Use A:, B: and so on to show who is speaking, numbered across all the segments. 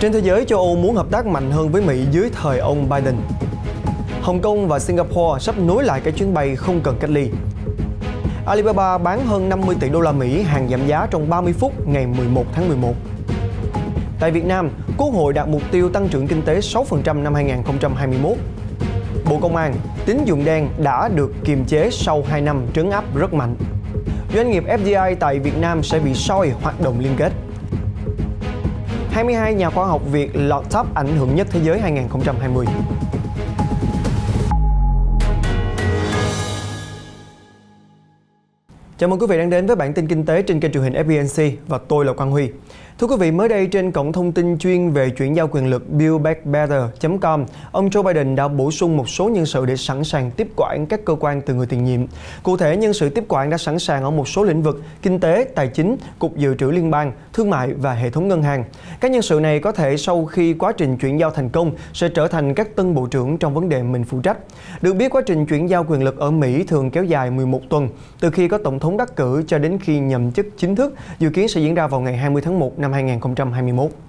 A: Trên thế giới, châu Âu muốn hợp tác mạnh hơn với Mỹ dưới thời ông Biden. Hồng Kông và Singapore sắp nối lại các chuyến bay không cần cách ly. Alibaba bán hơn 50 tỷ đô la Mỹ hàng giảm giá trong 30 phút ngày 11 tháng 11. Tại Việt Nam, Quốc hội đạt mục tiêu tăng trưởng kinh tế 6% năm 2021. Bộ Công an, tín dụng đen đã được kiềm chế sau 2 năm trấn áp rất mạnh. Doanh nghiệp FDI tại Việt Nam sẽ bị soi hoạt động liên kết. 22 nhà khoa học Việt lọt top ảnh hưởng nhất thế giới 2020. Chào mừng quý vị đang đến với bản tin kinh tế trên kênh truyền hình FBNC và tôi là Quang Huy. Thưa quý vị, mới đây trên cổng thông tin chuyên về chuyển giao quyền lực Build com ông Joe Biden đã bổ sung một số nhân sự để sẵn sàng tiếp quản các cơ quan từ người tiền nhiệm. Cụ thể, nhân sự tiếp quản đã sẵn sàng ở một số lĩnh vực kinh tế, tài chính, cục dự trữ liên bang, thương mại và hệ thống ngân hàng. Các nhân sự này có thể sau khi quá trình chuyển giao thành công sẽ trở thành các tân bộ trưởng trong vấn đề mình phụ trách. Được biết, quá trình chuyển giao quyền lực ở Mỹ thường kéo dài 11 tuần, từ khi có tổng thống đắc cử cho đến khi nhậm chức chính thức, dự kiến sẽ diễn ra vào ngày 20 tháng 1 năm năm 2021.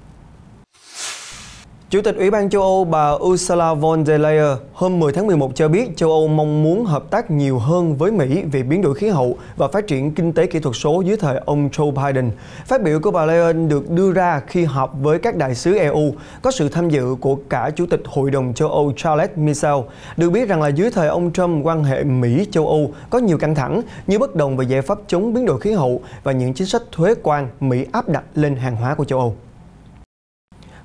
A: Chủ tịch Ủy ban châu Âu bà Ursula von der Leyen hôm 10 tháng 11 cho biết châu Âu mong muốn hợp tác nhiều hơn với Mỹ về biến đổi khí hậu và phát triển kinh tế kỹ thuật số dưới thời ông Joe Biden. Phát biểu của bà Leyen được đưa ra khi họp với các đại sứ EU, có sự tham dự của cả Chủ tịch Hội đồng châu Âu Charles Michel. Được biết rằng là dưới thời ông Trump, quan hệ Mỹ-châu Âu có nhiều căng thẳng như bất đồng về giải pháp chống biến đổi khí hậu và những chính sách thuế quan Mỹ áp đặt lên hàng hóa của châu Âu.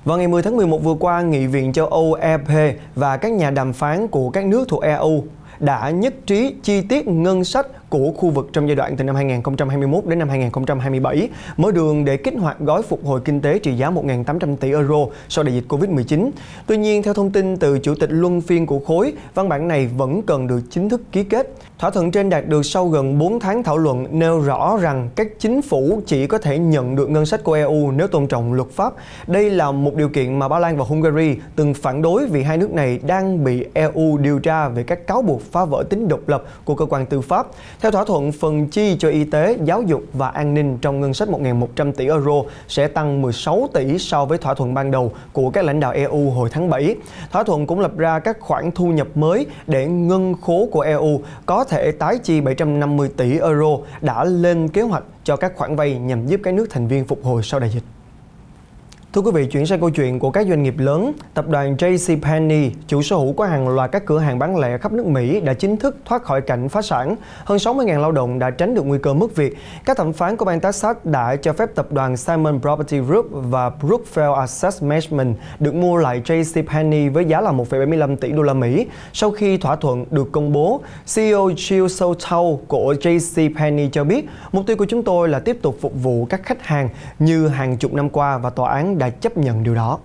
A: Vào ngày 10 tháng 11 vừa qua, Nghị viện châu Âu EP và các nhà đàm phán của các nước thuộc EU đã nhất trí chi tiết ngân sách của khu vực trong giai đoạn từ năm 2021 đến năm 2027, mở đường để kích hoạt gói phục hồi kinh tế trị giá 1.800 tỷ euro sau đại dịch Covid-19. Tuy nhiên, theo thông tin từ Chủ tịch Luân phiên của khối, văn bản này vẫn cần được chính thức ký kết. Thỏa thuận trên đạt được sau gần 4 tháng thảo luận nêu rõ rằng các chính phủ chỉ có thể nhận được ngân sách của EU nếu tôn trọng luật pháp. Đây là một điều kiện mà Ba Lan và Hungary từng phản đối vì hai nước này đang bị EU điều tra về các cáo buộc phá vỡ tính độc lập của cơ quan tư pháp. Theo thỏa thuận, phần chi cho y tế, giáo dục và an ninh trong ngân sách 1.100 tỷ euro sẽ tăng 16 tỷ so với thỏa thuận ban đầu của các lãnh đạo EU hồi tháng 7. Thỏa thuận cũng lập ra các khoản thu nhập mới để ngân khố của EU có thể tái chi 750 tỷ euro đã lên kế hoạch cho các khoản vay nhằm giúp các nước thành viên phục hồi sau đại dịch. Thưa quý vị, chuyển sang câu chuyện của các doanh nghiệp lớn, tập đoàn JCPenney chủ sở hữu của hàng loạt các cửa hàng bán lẻ khắp nước Mỹ đã chính thức thoát khỏi cảnh phá sản. Hơn 60.000 lao động đã tránh được nguy cơ mất việc. Các thẩm phán của bang Texas đã cho phép tập đoàn Simon Property Group và Brookfield Asset Management được mua lại JCPenney với giá là 1,75 tỷ đô la Mỹ sau khi thỏa thuận được công bố. CEO Jill Sotow của JCPenney cho biết, mục tiêu của chúng tôi là tiếp tục phục vụ các khách hàng như hàng chục năm qua và tòa án đã đã chấp nhận điều đó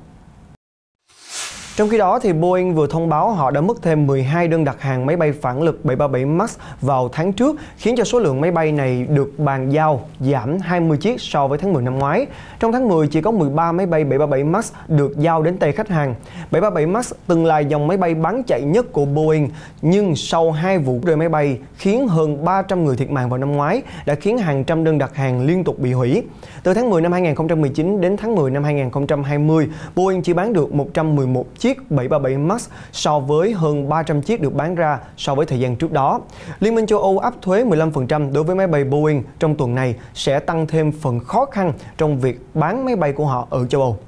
A: trong khi đó, thì Boeing vừa thông báo họ đã mất thêm 12 đơn đặt hàng máy bay phản lực 737 MAX vào tháng trước, khiến cho số lượng máy bay này được bàn giao giảm 20 chiếc so với tháng 10 năm ngoái. Trong tháng 10, chỉ có 13 máy bay 737 MAX được giao đến tay khách hàng. 737 MAX từng là dòng máy bay bán chạy nhất của Boeing, nhưng sau hai vụ rơi máy bay khiến hơn 300 người thiệt mạng vào năm ngoái đã khiến hàng trăm đơn đặt hàng liên tục bị hủy. Từ tháng 10 năm 2019 đến tháng 10 năm 2020, Boeing chỉ bán được 111 chiếc chiếc 737 MAX so với hơn 300 chiếc được bán ra so với thời gian trước đó. Liên minh châu Âu áp thuế 15% đối với máy bay Boeing trong tuần này sẽ tăng thêm phần khó khăn trong việc bán máy bay của họ ở châu Âu.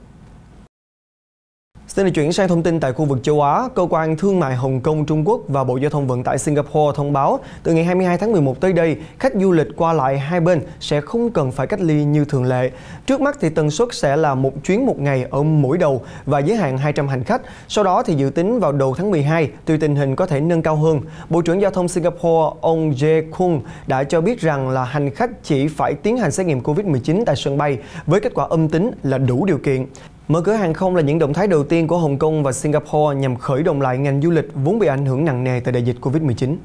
A: Xin được chuyển sang thông tin tại khu vực châu Á, Cơ quan Thương mại Hồng Kông Trung Quốc và Bộ Giao thông Vận tải Singapore thông báo từ ngày 22 tháng 11 tới đây, khách du lịch qua lại hai bên sẽ không cần phải cách ly như thường lệ. Trước mắt thì tần suất sẽ là một chuyến một ngày ở mỗi đầu và giới hạn 200 hành khách. Sau đó thì dự tính vào đầu tháng 12, tùy tình hình có thể nâng cao hơn. Bộ trưởng Giao thông Singapore ông Jae Kung đã cho biết rằng là hành khách chỉ phải tiến hành xét nghiệm COVID-19 tại sân bay với kết quả âm tính là đủ điều kiện. Mở cửa hàng không là những động thái đầu tiên của Hồng Kông và Singapore nhằm khởi động lại ngành du lịch vốn bị ảnh hưởng nặng nề từ đại dịch Covid-19.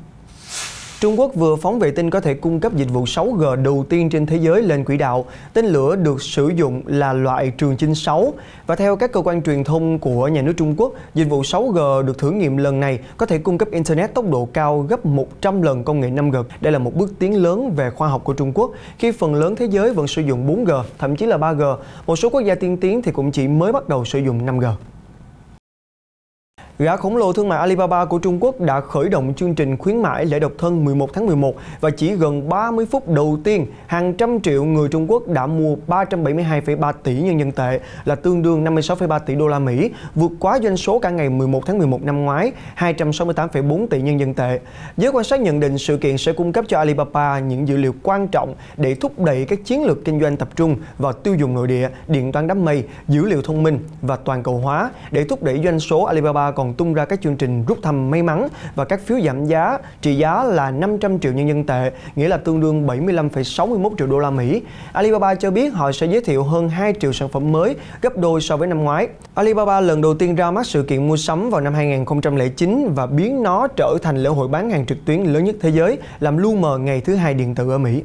A: Trung Quốc vừa phóng vệ tinh có thể cung cấp dịch vụ 6G đầu tiên trên thế giới lên quỹ đạo. Tên lửa được sử dụng là loại Trường Chinh 6 và theo các cơ quan truyền thông của nhà nước Trung Quốc, dịch vụ 6G được thử nghiệm lần này có thể cung cấp internet tốc độ cao gấp 100 lần công nghệ 5G. Đây là một bước tiến lớn về khoa học của Trung Quốc khi phần lớn thế giới vẫn sử dụng 4G, thậm chí là 3G. Một số quốc gia tiên tiến thì cũng chỉ mới bắt đầu sử dụng 5G. Gã khổng lồ thương mại Alibaba của Trung Quốc đã khởi động chương trình khuyến mãi lễ độc thân 11 tháng 11 và chỉ gần 30 phút đầu tiên, hàng trăm triệu người Trung Quốc đã mua 372,3 tỷ nhân dân tệ là tương đương 56,3 tỷ đô la Mỹ, vượt quá doanh số cả ngày 11 tháng 11 năm ngoái 268,4 tỷ nhân dân tệ. Giới quan sát nhận định sự kiện sẽ cung cấp cho Alibaba những dữ liệu quan trọng để thúc đẩy các chiến lược kinh doanh tập trung vào tiêu dùng nội địa, điện toán đám mây, dữ liệu thông minh và toàn cầu hóa để thúc đẩy doanh số Alibaba còn còn tung ra các chương trình rút thăm may mắn và các phiếu giảm giá trị giá là 500 triệu nhân dân tệ, nghĩa là tương đương 75,61 triệu đô la Mỹ. Alibaba cho biết họ sẽ giới thiệu hơn 2 triệu sản phẩm mới, gấp đôi so với năm ngoái. Alibaba lần đầu tiên ra mắt sự kiện mua sắm vào năm 2009 và biến nó trở thành lễ hội bán hàng trực tuyến lớn nhất thế giới, làm lu mờ ngày thứ hai điện tử ở Mỹ.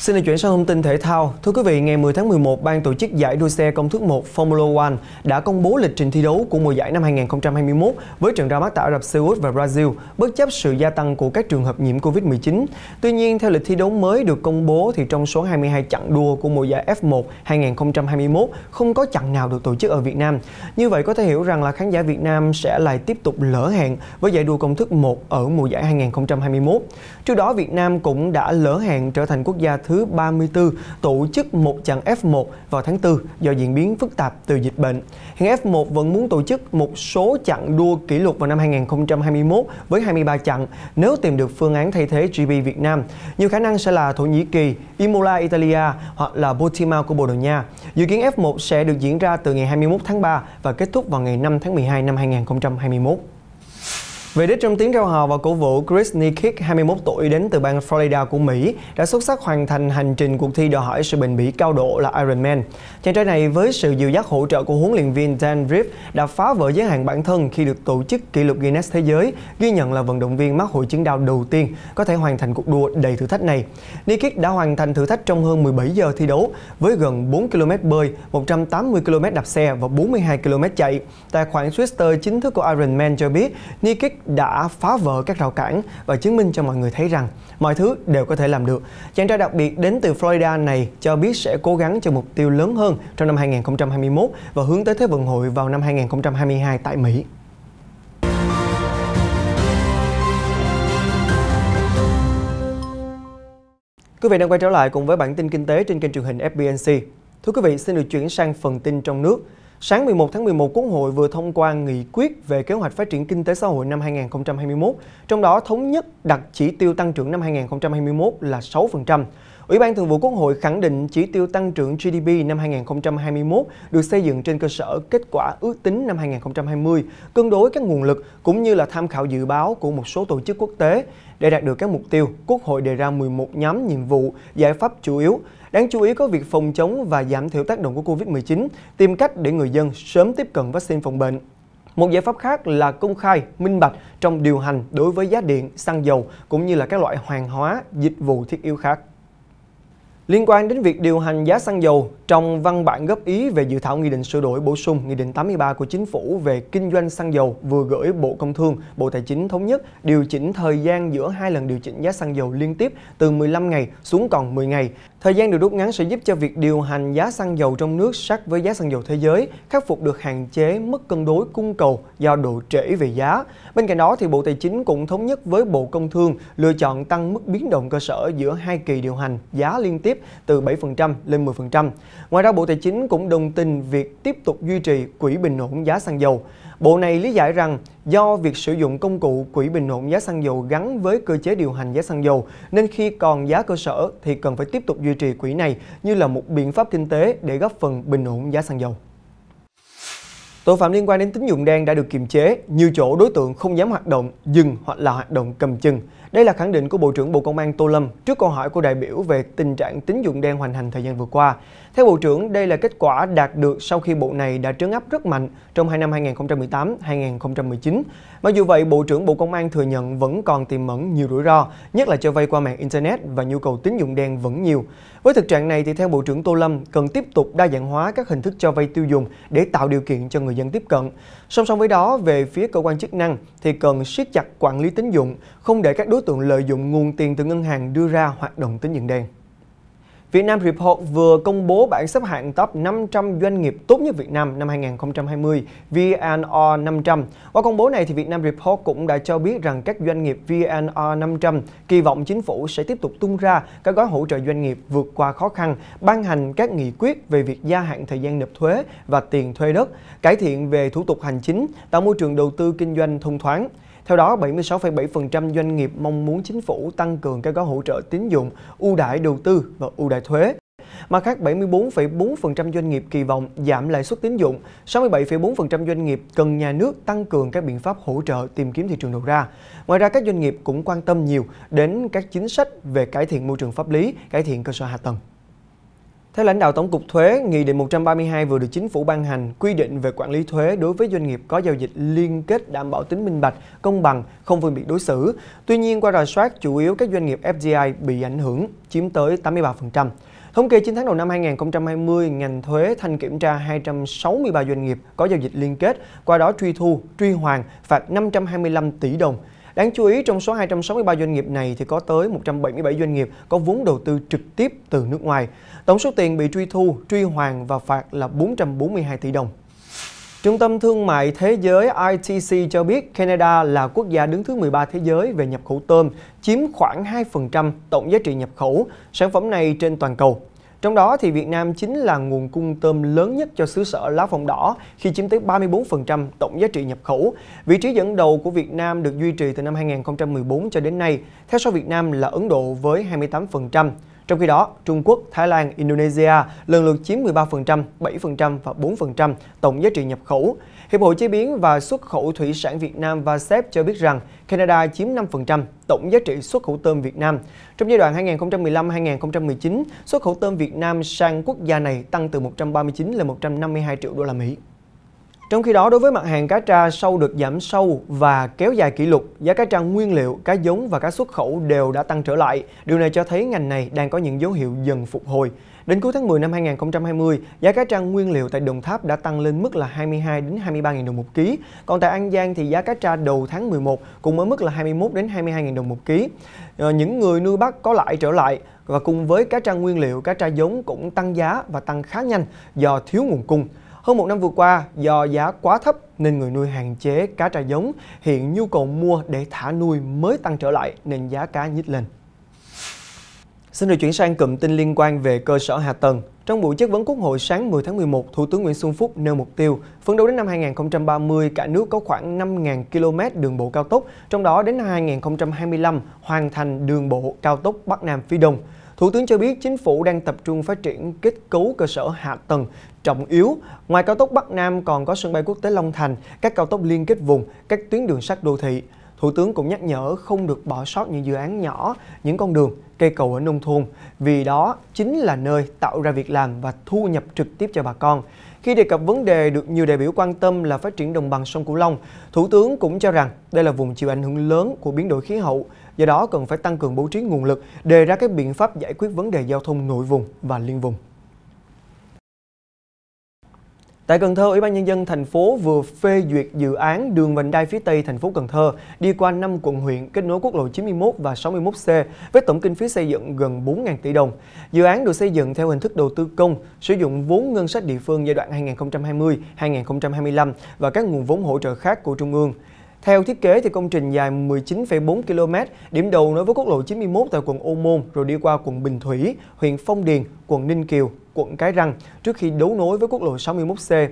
A: Xin được chuyển sang thông tin thể thao. Thưa quý vị, ngày 10 tháng 11, ban tổ chức giải đua xe công thức 1 Formula One đã công bố lịch trình thi đấu của mùa giải năm 2021 với trận ra mắt tại Ả Rập Xê Út và Brazil, bất chấp sự gia tăng của các trường hợp nhiễm Covid-19. Tuy nhiên, theo lịch thi đấu mới được công bố thì trong số 22 chặng đua của mùa giải F1 2021 không có chặng nào được tổ chức ở Việt Nam. Như vậy có thể hiểu rằng là khán giả Việt Nam sẽ lại tiếp tục lỡ hẹn với giải đua công thức 1 ở mùa giải 2021. Trước đó, Việt Nam cũng đã lỡ hẹn trở thành quốc gia thứ 34 tổ chức một chặng F1 vào tháng 4 do diễn biến phức tạp từ dịch bệnh. Hiện F1 vẫn muốn tổ chức một số chặng đua kỷ lục vào năm 2021 với 23 chặng nếu tìm được phương án thay thế GP Việt Nam. Nhiều khả năng sẽ là Thổ Nhĩ Kỳ, Imola Italia hoặc là Portimao của Bồ Đào Nha. Dự kiến F1 sẽ được diễn ra từ ngày 21 tháng 3 và kết thúc vào ngày 5 tháng 12 năm 2021. Về đích trong tiếng reo hò và cổ vũ, Chris Nikic, 21 tuổi đến từ bang Florida của Mỹ, đã xuất sắc hoàn thành hành trình cuộc thi đòi hỏi sự bền bỉ cao độ là Ironman. Chàng trai này với sự dìu dắt hỗ trợ của huấn luyện viên Dan Reeve đã phá vỡ giới hạn bản thân khi được tổ chức kỷ lục Guinness Thế giới, ghi nhận là vận động viên mắc hội chứng đau đầu tiên có thể hoàn thành cuộc đua đầy thử thách này. Nikic đã hoàn thành thử thách trong hơn 17 giờ thi đấu với gần 4 km bơi, 180 km đạp xe và 42 km chạy. Tài khoản Twitter chính thức của Ironman cho biết, Nikic đã phá vỡ các rào cản và chứng minh cho mọi người thấy rằng mọi thứ đều có thể làm được. Chàng trai đặc biệt đến từ Florida này cho biết sẽ cố gắng cho mục tiêu lớn hơn trong năm 2021 và hướng tới Thế vận hội vào năm 2022 tại Mỹ. Quý vị đang quay trở lại cùng với bản tin kinh tế trên kênh truyền hình FBNC. Thưa quý vị, xin được chuyển sang phần tin trong nước. Sáng 11 tháng 11, Quốc hội vừa thông qua nghị quyết về kế hoạch phát triển kinh tế xã hội năm 2021, trong đó thống nhất đặt chỉ tiêu tăng trưởng năm 2021 là 6%. Ủy ban Thường vụ Quốc hội khẳng định chỉ tiêu tăng trưởng GDP năm 2021 được xây dựng trên cơ sở kết quả ước tính năm 2020, cân đối các nguồn lực cũng như là tham khảo dự báo của một số tổ chức quốc tế. Để đạt được các mục tiêu, Quốc hội đề ra 11 nhóm nhiệm vụ, giải pháp chủ yếu. Đáng chú ý có việc phòng chống và giảm thiểu tác động của Covid-19, tìm cách để người dân sớm tiếp cận vaccine phòng bệnh. Một giải pháp khác là công khai, minh bạch trong điều hành đối với giá điện, xăng dầu cũng như là các loại hàng hóa, dịch vụ thiết yếu khác. Liên quan đến việc điều hành giá xăng dầu, trong văn bản góp ý về dự thảo Nghị định sửa đổi bổ sung Nghị định 83 của Chính phủ về kinh doanh xăng dầu vừa gửi Bộ Công Thương, Bộ Tài chính thống nhất điều chỉnh thời gian giữa hai lần điều chỉnh giá xăng dầu liên tiếp từ 15 ngày xuống còn 10 ngày. Thời gian được rút ngắn sẽ giúp cho việc điều hành giá xăng dầu trong nước sát với giá xăng dầu thế giới, khắc phục được hạn chế mất cân đối cung cầu do độ trễ về giá. Bên cạnh đó thì Bộ Tài chính cũng thống nhất với Bộ Công Thương lựa chọn tăng mức biến động cơ sở giữa hai kỳ điều hành giá liên tiếp từ 7% lên 10%. Ngoài ra, Bộ Tài chính cũng đồng tình việc tiếp tục duy trì quỹ bình ổn giá xăng dầu. Bộ này lý giải rằng do việc sử dụng công cụ quỹ bình ổn giá xăng dầu gắn với cơ chế điều hành giá xăng dầu, nên khi còn giá cơ sở thì cần phải tiếp tục duy trì quỹ này như là một biện pháp kinh tế để góp phần bình ổn giá xăng dầu. Tội phạm liên quan đến tín dụng đen đã được kiềm chế, nhiều chỗ đối tượng không dám hoạt động, dừng hoặc là hoạt động cầm chừng. Đây là khẳng định của Bộ trưởng Bộ Công an Tô Lâm trước câu hỏi của đại biểu về tình trạng tín dụng đen hoành hành thời gian vừa qua. Theo Bộ trưởng, đây là kết quả đạt được sau khi Bộ này đã trấn áp rất mạnh trong hai năm 2018-2019. Mặc dù vậy, Bộ trưởng Bộ Công an thừa nhận vẫn còn tiềm mẫn nhiều rủi ro, nhất là cho vay qua mạng Internet và nhu cầu tín dụng đen vẫn nhiều. Với thực trạng này, thì theo Bộ trưởng Tô Lâm, cần tiếp tục đa dạng hóa các hình thức cho vay tiêu dùng để tạo điều kiện cho người dân tiếp cận. Song song với đó, về phía cơ quan chức năng thì cần siết chặt quản lý tín dụng, không để các đối đối tượng lợi dụng nguồn tiền từ ngân hàng đưa ra hoạt động tín dụng đen. Việt Nam Report vừa công bố bản xếp hạng top 500 doanh nghiệp tốt nhất Việt Nam năm 2020 VNR 500. Qua công bố này thì Việt Nam Report cũng đã cho biết rằng các doanh nghiệp VNR 500 kỳ vọng chính phủ sẽ tiếp tục tung ra các gói hỗ trợ doanh nghiệp vượt qua khó khăn, ban hành các nghị quyết về việc gia hạn thời gian nộp thuế và tiền thuê đất, cải thiện về thủ tục hành chính, tạo môi trường đầu tư kinh doanh thông thoáng. Theo đó, 76,7% doanh nghiệp mong muốn chính phủ tăng cường các gói hỗ trợ tín dụng, ưu đãi đầu tư và ưu đãi thuế. Mặt khác, 74,4% doanh nghiệp kỳ vọng giảm lãi suất tín dụng, 67,4% doanh nghiệp cần nhà nước tăng cường các biện pháp hỗ trợ tìm kiếm thị trường đầu ra. Ngoài ra, các doanh nghiệp cũng quan tâm nhiều đến các chính sách về cải thiện môi trường pháp lý, cải thiện cơ sở hạ tầng. Theo lãnh đạo Tổng cục Thuế, Nghị định 132 vừa được Chính phủ ban hành quy định về quản lý thuế đối với doanh nghiệp có giao dịch liên kết đảm bảo tính minh bạch, công bằng, không phân biệt đối xử. Tuy nhiên, qua rà soát, chủ yếu các doanh nghiệp FDI bị ảnh hưởng, chiếm tới 83%. Thống kê 9 tháng đầu năm 2020, ngành thuế thanh kiểm tra 263 doanh nghiệp có giao dịch liên kết, qua đó truy thu, truy hoàn phạt 525 tỷ đồng. Đáng chú ý trong số 263 doanh nghiệp này thì có tới 177 doanh nghiệp có vốn đầu tư trực tiếp từ nước ngoài. Tổng số tiền bị truy thu, truy hoàn và phạt là 442 tỷ đồng. Trung tâm Thương mại Thế giới ITC cho biết Canada là quốc gia đứng thứ 13 thế giới về nhập khẩu tôm, chiếm khoảng 2% tổng giá trị nhập khẩu. Sản phẩm này trên toàn cầu trong đó thì Việt Nam chính là nguồn cung tôm lớn nhất cho xứ sở lá phong đỏ khi chiếm tới 34% tổng giá trị nhập khẩu. Vị trí dẫn đầu của Việt Nam được duy trì từ năm 2014 cho đến nay. Theo sau Việt Nam là Ấn Độ với 28%. Trong khi đó, Trung Quốc, Thái Lan, Indonesia lần lượt chiếm 13%, 7% và 4% tổng giá trị nhập khẩu. Hiệp hội chế biến và xuất khẩu thủy sản Việt Nam VASEP cho biết rằng Canada chiếm 5% tổng giá trị xuất khẩu tôm Việt Nam. Trong giai đoạn 2015-2019, xuất khẩu tôm Việt Nam sang quốc gia này tăng từ 139 lên 152 triệu đô la Mỹ. Trong khi đó, đối với mặt hàng cá tra sâu được giảm sâu và kéo dài kỷ lục, giá cá tra nguyên liệu, cá giống và cá xuất khẩu đều đã tăng trở lại. Điều này cho thấy ngành này đang có những dấu hiệu dần phục hồi. Đến cuối tháng 10 năm 2020, giá cá tra nguyên liệu tại Đồng Tháp đã tăng lên mức là 22 đến 23.000 đồng một ký, còn tại An Giang thì giá cá tra đầu tháng 11 cũng ở mức là 21 đến 22.000 đồng một ký. Ờ, những người nuôi bắt có lại trở lại và cùng với cá tra nguyên liệu, cá tra giống cũng tăng giá và tăng khá nhanh do thiếu nguồn cung. Hơn một năm vừa qua, do giá quá thấp nên người nuôi hạn chế cá tra giống, hiện nhu cầu mua để thả nuôi mới tăng trở lại nên giá cá nhích lên. Xin được chuyển sang cụm tin liên quan về cơ sở hạ tầng. Trong buổi chất vấn Quốc hội sáng 10 tháng 11, Thủ tướng Nguyễn Xuân Phúc nêu mục tiêu phấn đấu đến năm 2030 cả nước có khoảng 5.000 km đường bộ cao tốc, trong đó đến năm 2025 hoàn thành đường bộ cao tốc Bắc Nam Phía Đông. Thủ tướng cho biết chính phủ đang tập trung phát triển kết cấu cơ sở hạ tầng trọng yếu. Ngoài cao tốc Bắc Nam còn có sân bay quốc tế Long Thành, các cao tốc liên kết vùng, các tuyến đường sắt đô thị. Thủ tướng cũng nhắc nhở không được bỏ sót những dự án nhỏ, những con đường, cây cầu ở nông thôn, vì đó chính là nơi tạo ra việc làm và thu nhập trực tiếp cho bà con. Khi đề cập vấn đề được nhiều đại biểu quan tâm là phát triển đồng bằng sông Cửu Long, Thủ tướng cũng cho rằng đây là vùng chịu ảnh hưởng lớn của biến đổi khí hậu, do đó cần phải tăng cường bố trí nguồn lực, đề ra các biện pháp giải quyết vấn đề giao thông nội vùng và liên vùng. Tại Cần Thơ, Ủy ban nhân dân thành phố vừa phê duyệt dự án đường vành đai phía Tây thành phố Cần Thơ đi qua 5 quận huyện kết nối quốc lộ 91 và 61C với tổng kinh phí xây dựng gần 4.000 tỷ đồng. Dự án được xây dựng theo hình thức đầu tư công, sử dụng vốn ngân sách địa phương giai đoạn 2020-2025 và các nguồn vốn hỗ trợ khác của Trung ương. Theo thiết kế thì công trình dài 19,4 km, điểm đầu nối với quốc lộ 91 tại quận Ô Môn rồi đi qua quận Bình Thủy, huyện Phong Điền, quận Ninh Kiều, quận Cái Răng trước khi đấu nối với quốc lộ 61C.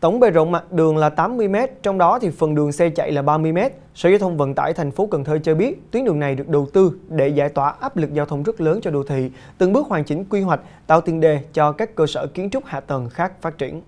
A: Tổng bề rộng mặt đường là 80m, trong đó thì phần đường xe chạy là 30m. Sở Giao thông Vận tải thành phố Cần Thơ cho biết, tuyến đường này được đầu tư để giải tỏa áp lực giao thông rất lớn cho đô thị, từng bước hoàn chỉnh quy hoạch, tạo tiền đề cho các cơ sở kiến trúc hạ tầng khác phát triển.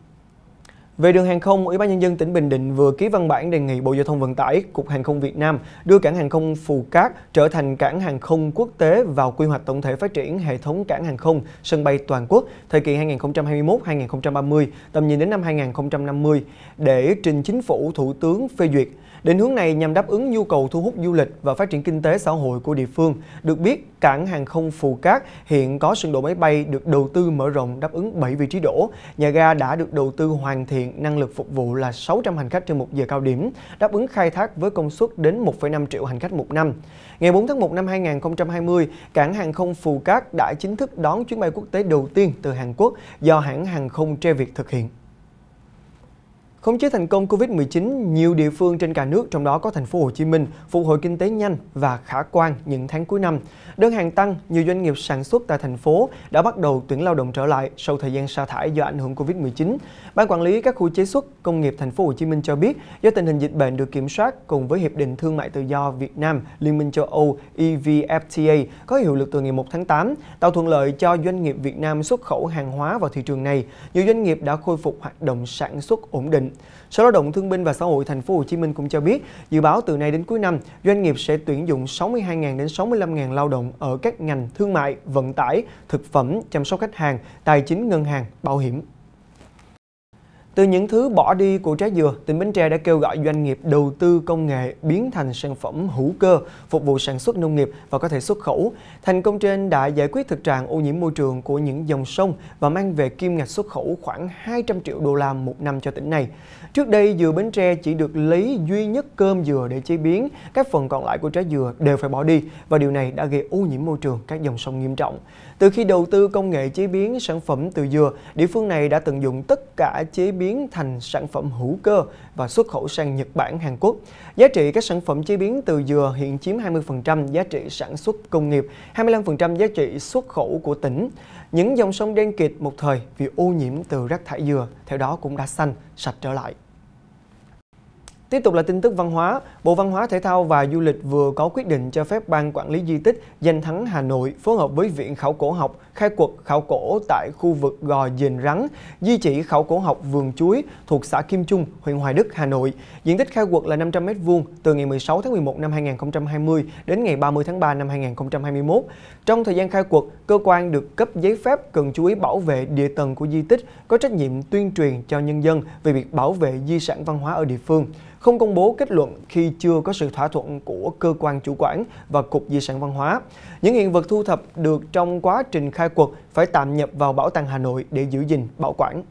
A: Về đường hàng không, Ủy ban nhân dân tỉnh Bình Định vừa ký văn bản đề nghị Bộ Giao thông Vận tải, Cục Hàng không Việt Nam đưa cảng hàng không Phù Cát trở thành cảng hàng không quốc tế vào quy hoạch tổng thể phát triển hệ thống cảng hàng không sân bay toàn quốc thời kỳ 2021-2030, tầm nhìn đến năm 2050 để trình chính phủ Thủ tướng phê duyệt. Định hướng này nhằm đáp ứng nhu cầu thu hút du lịch và phát triển kinh tế xã hội của địa phương. Được biết, cảng hàng không Phù Cát hiện có sân đỗ máy bay được đầu tư mở rộng đáp ứng 7 vị trí đổ. Nhà ga đã được đầu tư hoàn thiện năng lực phục vụ là 600 hành khách trên một giờ cao điểm, đáp ứng khai thác với công suất đến 1,5 triệu hành khách một năm. Ngày 4 tháng 1 năm 2020, cảng hàng không Phù Cát đã chính thức đón chuyến bay quốc tế đầu tiên từ Hàn Quốc do hãng hàng không Tre Việt thực hiện. Khống chế thành công Covid-19, nhiều địa phương trên cả nước, trong đó có thành phố Hồ Chí Minh, phục hồi kinh tế nhanh và khả quan những tháng cuối năm. Đơn hàng tăng, nhiều doanh nghiệp sản xuất tại thành phố đã bắt đầu tuyển lao động trở lại sau thời gian sa thải do ảnh hưởng Covid-19. Ban quản lý các khu chế xuất công nghiệp thành phố Hồ Chí Minh cho biết, do tình hình dịch bệnh được kiểm soát cùng với hiệp định thương mại tự do Việt Nam Liên minh châu Âu EVFTA có hiệu lực từ ngày 1 tháng 8, tạo thuận lợi cho doanh nghiệp Việt Nam xuất khẩu hàng hóa vào thị trường này. Nhiều doanh nghiệp đã khôi phục hoạt động sản xuất ổn định định. Sở Lao động Thương binh và Xã hội Thành phố Hồ Chí Minh cũng cho biết, dự báo từ nay đến cuối năm, doanh nghiệp sẽ tuyển dụng 62.000 đến 65.000 lao động ở các ngành thương mại, vận tải, thực phẩm, chăm sóc khách hàng, tài chính ngân hàng, bảo hiểm. Từ những thứ bỏ đi của trái dừa, tỉnh Bến Tre đã kêu gọi doanh nghiệp đầu tư công nghệ biến thành sản phẩm hữu cơ, phục vụ sản xuất nông nghiệp và có thể xuất khẩu. Thành công trên đã giải quyết thực trạng ô nhiễm môi trường của những dòng sông và mang về kim ngạch xuất khẩu khoảng 200 triệu đô la một năm cho tỉnh này. Trước đây dừa Bến Tre chỉ được lấy duy nhất cơm dừa để chế biến, các phần còn lại của trái dừa đều phải bỏ đi và điều này đã gây ô nhiễm môi trường các dòng sông nghiêm trọng. Từ khi đầu tư công nghệ chế biến sản phẩm từ dừa, địa phương này đã tận dụng tất cả chế biến thành sản phẩm hữu cơ và xuất khẩu sang Nhật Bản, Hàn Quốc. Giá trị các sản phẩm chế biến từ dừa hiện chiếm 20% giá trị sản xuất công nghiệp, 25% giá trị xuất khẩu của tỉnh. Những dòng sông đen kịt một thời vì ô nhiễm từ rác thải dừa, theo đó cũng đã xanh, sạch trở lại. Tiếp tục là tin tức văn hóa, Bộ Văn hóa Thể thao và Du lịch vừa có quyết định cho phép Ban Quản lý Di tích Danh thắng Hà Nội phối hợp với Viện Khảo cổ học khai quật khảo cổ tại khu vực Gò Dền Rắn, di chỉ khảo cổ học Vườn Chuối thuộc xã Kim Trung, huyện Hoài Đức, Hà Nội. Diện tích khai quật là 500m2 từ ngày 16 tháng 11 năm 2020 đến ngày 30 tháng 3 năm 2021. Trong thời gian khai quật, cơ quan được cấp giấy phép cần chú ý bảo vệ địa tầng của di tích, có trách nhiệm tuyên truyền cho nhân dân về việc bảo vệ di sản văn hóa ở địa phương không công bố kết luận khi chưa có sự thỏa thuận của cơ quan chủ quản và Cục Di sản Văn hóa. Những hiện vật thu thập được trong quá trình khai quật phải tạm nhập vào Bảo tàng Hà Nội để giữ gìn, bảo quản.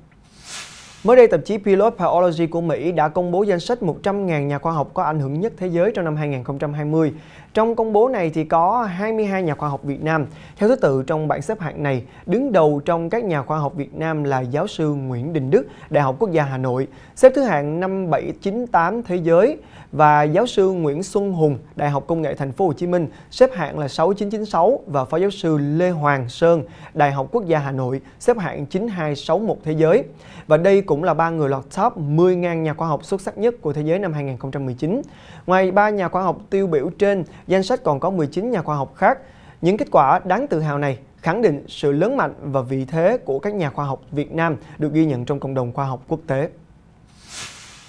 A: Mới đây, tạp chí Pilot Biology của Mỹ đã công bố danh sách 100.000 nhà khoa học có ảnh hưởng nhất thế giới trong năm 2020. Trong công bố này thì có 22 nhà khoa học Việt Nam. Theo thứ tự trong bảng xếp hạng này, đứng đầu trong các nhà khoa học Việt Nam là giáo sư Nguyễn Đình Đức, Đại học Quốc gia Hà Nội, xếp thứ hạng 5798 thế giới và giáo sư Nguyễn Xuân Hùng, Đại học Công nghệ Thành phố Hồ Chí Minh, xếp hạng là 6996 và phó giáo sư Lê Hoàng Sơn, Đại học Quốc gia Hà Nội, xếp hạng 9261 thế giới. Và đây cũng là ba người lọt top 10.000 nhà khoa học xuất sắc nhất của thế giới năm 2019. Ngoài ba nhà khoa học tiêu biểu trên danh sách còn có 19 nhà khoa học khác. Những kết quả đáng tự hào này khẳng định sự lớn mạnh và vị thế của các nhà khoa học Việt Nam được ghi nhận trong cộng đồng khoa học quốc tế.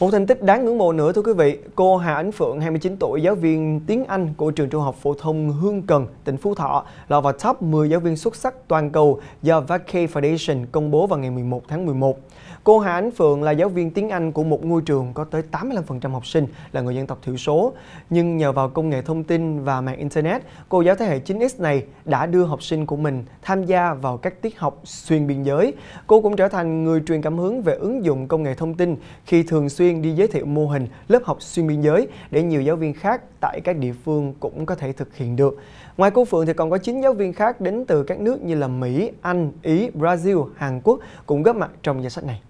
A: Một thành tích đáng ngưỡng mộ nữa thưa quý vị, cô Hà Ánh Phượng, 29 tuổi, giáo viên tiếng Anh của trường trung học phổ thông Hương Cần, tỉnh Phú Thọ, lọt vào top 10 giáo viên xuất sắc toàn cầu do Vakay Foundation công bố vào ngày 11 tháng 11. Cô Hà Ánh Phượng là giáo viên tiếng Anh của một ngôi trường có tới 85% học sinh là người dân tộc thiểu số. Nhưng nhờ vào công nghệ thông tin và mạng Internet, cô giáo thế hệ 9X này đã đưa học sinh của mình tham gia vào các tiết học xuyên biên giới. Cô cũng trở thành người truyền cảm hứng về ứng dụng công nghệ thông tin khi thường xuyên đi giới thiệu mô hình lớp học xuyên biên giới để nhiều giáo viên khác tại các địa phương cũng có thể thực hiện được. Ngoài cô Phượng thì còn có 9 giáo viên khác đến từ các nước như là Mỹ, Anh, Ý, Brazil, Hàn Quốc cũng góp mặt trong danh sách này.